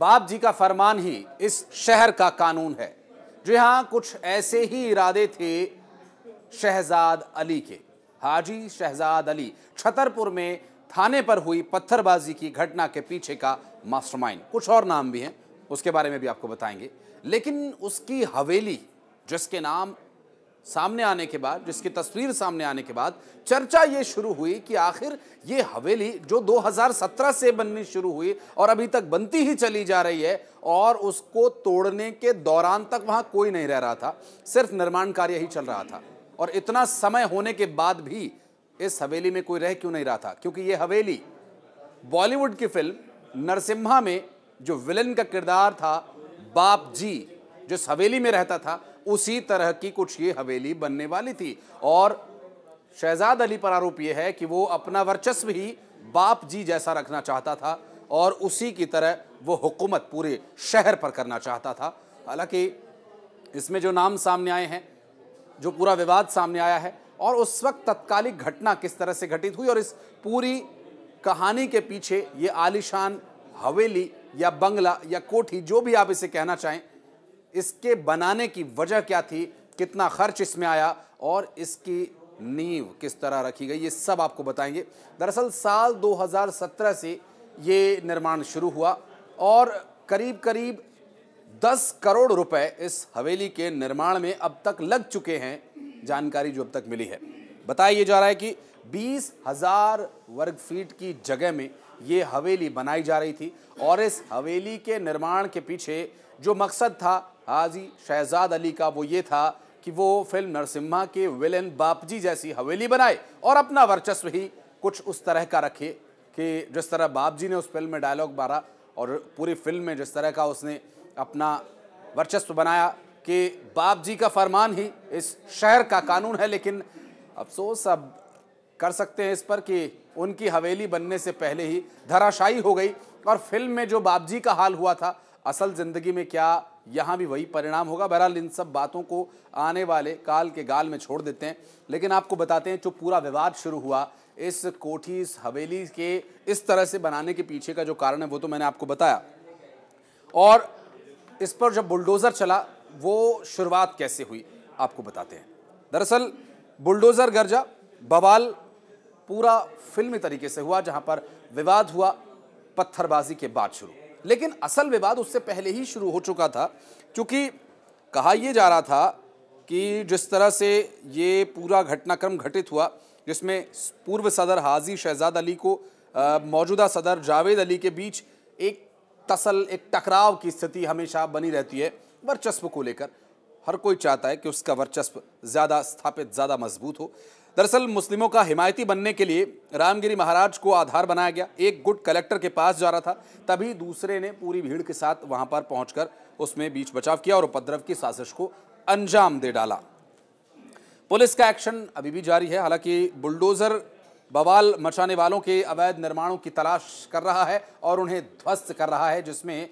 बाप जी का फरमान ही इस शहर का कानून है जो यहाँ कुछ ऐसे ही इरादे थे शहजाद अली के हाजी शहजाद अली छतरपुर में थाने पर हुई पत्थरबाजी की घटना के पीछे का मास्टरमाइंड कुछ और नाम भी हैं उसके बारे में भी आपको बताएंगे लेकिन उसकी हवेली जिसके नाम सामने आने के बाद जिसकी तस्वीर सामने आने के बाद चर्चा ये शुरू हुई कि आखिर ये हवेली जो 2017 से बननी शुरू हुई और अभी तक बनती ही चली जा रही है और उसको तोड़ने के दौरान तक वहाँ कोई नहीं रह रहा था सिर्फ निर्माण कार्य ही चल रहा था और इतना समय होने के बाद भी इस हवेली में कोई रह क्यों नहीं रहा था क्योंकि ये हवेली बॉलीवुड की फिल्म नरसिम्हा में जो विलन का किरदार था बाप जी जिस हवेली में रहता था उसी तरह की कुछ ये हवेली बनने वाली थी और शहजाद अली पर आरोप यह है कि वो अपना वर्चस्व ही बाप जी जैसा रखना चाहता था और उसी की तरह वो हुकूमत पूरे शहर पर करना चाहता था हालांकि इसमें जो नाम सामने आए हैं जो पूरा विवाद सामने आया है और उस वक्त तत्कालिक घटना किस तरह से घटित हुई और इस पूरी कहानी के पीछे ये आलिशान हवेली या बंगला या कोठी जो भी आप इसे कहना चाहें इसके बनाने की वजह क्या थी कितना खर्च इसमें आया और इसकी नींव किस तरह रखी गई ये सब आपको बताएंगे दरअसल साल 2017 से ये निर्माण शुरू हुआ और करीब करीब 10 करोड़ रुपए इस हवेली के निर्माण में अब तक लग चुके हैं जानकारी जो अब तक मिली है बताया ये जा रहा है कि बीस हजार वर्ग फीट की जगह में ये हवेली बनाई जा रही थी और इस हवेली के निर्माण के पीछे जो मकसद था हाजी शहजाद अली का वो ये था कि वो फिल्म नरसिम्हा के विलेन बापजी जैसी हवेली बनाए और अपना वर्चस्व ही कुछ उस तरह का रखे कि जिस तरह बापजी ने उस फिल्म में डायलॉग मारा और पूरी फिल्म में जिस तरह का उसने अपना वर्चस्व बनाया कि बाप जी का फरमान ही इस शहर का कानून है लेकिन अफसोस अब कर सकते हैं इस पर कि उनकी हवेली बनने से पहले ही धराशायी हो गई और फिल्म में जो बाप जी का हाल हुआ था असल ज़िंदगी में क्या यहाँ भी वही परिणाम होगा बहरहाल इन सब बातों को आने वाले काल के गाल में छोड़ देते हैं लेकिन आपको बताते हैं जो पूरा विवाद शुरू हुआ इस कोठी इस हवेली के इस तरह से बनाने के पीछे का जो कारण है वो तो मैंने आपको बताया और इस पर जब बुलडोज़र चला वो शुरुआत कैसे हुई आपको बताते हैं दरअसल बुलडोज़र गर्जा बवाल पूरा फिल्मी तरीके से हुआ जहां पर विवाद हुआ पत्थरबाजी के बाद शुरू लेकिन असल विवाद उससे पहले ही शुरू हो चुका था क्योंकि कहा यह जा रहा था कि जिस तरह से ये पूरा घटनाक्रम घटित हुआ जिसमें पूर्व सदर हाजी शहजाद अली को मौजूदा सदर जावेद अली के बीच एक तसल एक टकराव की स्थिति हमेशा बनी रहती है वर्चस्व को लेकर हर कोई चाहता है कि उसका वर्चस्व ज़्यादा स्थापित ज़्यादा मजबूत हो दरअसल मुस्लिमों का हिमायती बनने के लिए रामगिरी महाराज को आधार बनाया गया एक गुट कलेक्टर के पास जा रहा था तभी दूसरे ने पूरी भीड़ के साथ वहां पर पहुंचकर उसमें बीच बचाव किया और उपद्रव की साजिश को अंजाम दे डाला पुलिस का एक्शन अभी भी जारी है हालांकि बुलडोजर बवाल मचाने वालों के अवैध निर्माणों की तलाश कर रहा है और उन्हें ध्वस्त कर रहा है जिसमें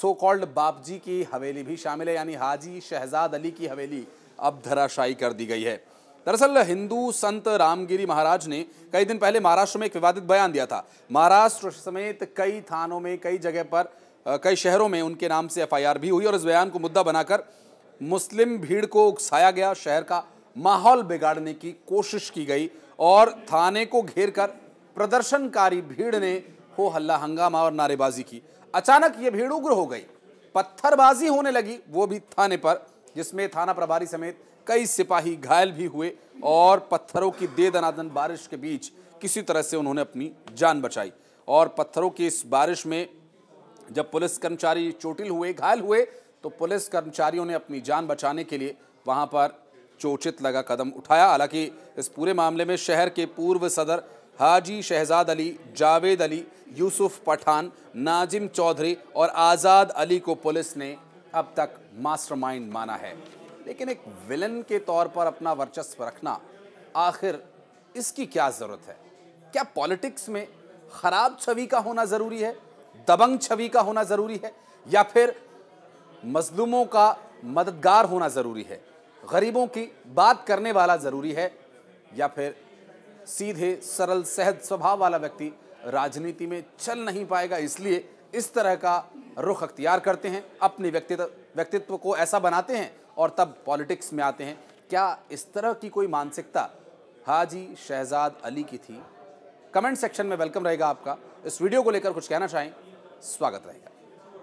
सो कॉल्ड बापजी की हवेली भी शामिल है यानी हाजी शहजाद अली की हवेली अब धराशायी कर दी गई है दरअसल हिंदू संत रामगिरी महाराज ने कई दिन पहले महाराष्ट्र में एक विवादित बयान दिया था महाराष्ट्र समेत कई थानों में कई जगह पर कई शहरों में उनके नाम से एफ भी हुई और इस बयान को मुद्दा बनाकर मुस्लिम भीड़ को उकसाया गया शहर का माहौल बिगाड़ने की कोशिश की गई और थाने को घेर कर प्रदर्शनकारी भीड़ ने हो हल्ला हंगामा और नारेबाजी की अचानक ये भीड़ उग्र हो गई पत्थरबाजी होने लगी वो भी थाने पर जिसमें थाना प्रभारी समेत कई सिपाही घायल भी हुए और पत्थरों की दे दनादन बारिश के बीच किसी तरह से उन्होंने अपनी जान बचाई और पत्थरों की इस बारिश में जब पुलिस कर्मचारी चोटिल हुए घायल हुए तो पुलिस कर्मचारियों ने अपनी जान बचाने के लिए वहाँ पर चोचित लगा कदम उठाया हालांकि इस पूरे मामले में शहर के पूर्व सदर हाजी शहजाद अली जावेद अली यूसुफ पठान नाजिम चौधरी और आज़ाद अली को पुलिस ने अब तक मास्टरमाइंड माना है लेकिन एक विलन के तौर पर अपना वर्चस्व रखना आखिर इसकी क्या ज़रूरत है क्या पॉलिटिक्स में खराब छवि का होना ज़रूरी है दबंग छवि का होना ज़रूरी है या फिर मजलूमों का मददगार होना ज़रूरी है गरीबों की बात करने वाला ज़रूरी है या फिर सीधे सरल सहज स्वभाव वाला व्यक्ति राजनीति में चल नहीं पाएगा इसलिए इस तरह का रुख अख्तियार करते हैं अपनी व्यक्तित्व व्यक्तित्व को ऐसा बनाते हैं और तब पॉलिटिक्स में आते हैं क्या इस तरह की कोई मानसिकता हाजी शहजाद अली की थी कमेंट सेक्शन में वेलकम रहेगा आपका इस वीडियो को लेकर कुछ कहना चाहें स्वागत रहेगा